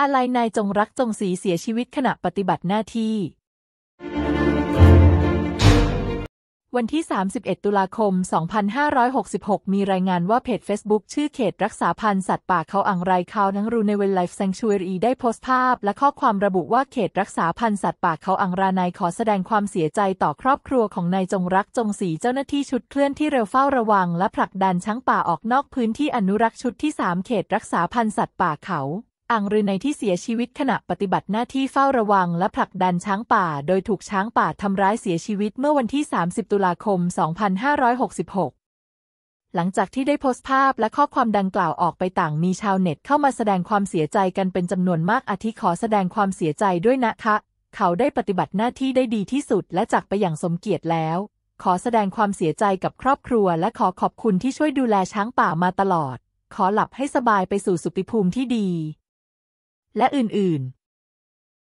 อะไรนายจงรักจงสีเสียชีวิตขณะปฏิบัติหน้าที่ วันที่ 31 ตุลาคม 2566 มีรายงานว่าเพจ Facebook ชื่อ เขตรักษาพันธุ์สัตว์ป่าเขาอังไรเขานังรูในเวลไลฟ์แซงชูเอรีได้โพสต์ภาพ และข้อความระบุว่าเขตรักษาพันธุ์สัตว์ป่าเขาอังรานายขอแสดงความเสียใจต่อครอบครัวของนายจงรักจงสีเจ้าหน้าที่ชุดเคลื่อนที่เร็วเฝ้าระวังและผลักดันช้างป่าออกนอกพื้นที่อนุรักษ์ชุดที่ 3 เขตรักษาพันธุ์สัตว์ป่าเขาอังรือในที่เสียชีวิตขณะปฏิบัติหน้าที่เฝ้าระวังและผลักดันช้างป่าโดยถูกช้างป่าทำร้ายเสียชีวิตเมื่อวันที่ 30 ตุลาคม 2566 หลังจากที่ได้โพสต์ภาพและข้อความดังกล่าวออกไปต่างมีชาวเน็ต เข้ามาแสดงความเสียใจกันเป็นจำนวนมากอาทิขอแสดงความเสียใจด้วยนะคะ เขาได้ปฏิบัติหน้าที่ได้ดีที่สุดและจากไปอย่างสมเกียรติแล้ว ขอแสดงความเสียใจกับครอบครัว และขอขอบคุณที่ช่วยดูแลช้างป่ามาตลอด ขอหลับให้สบายไปสู่สุขภูมิที่ดีและอื่นๆ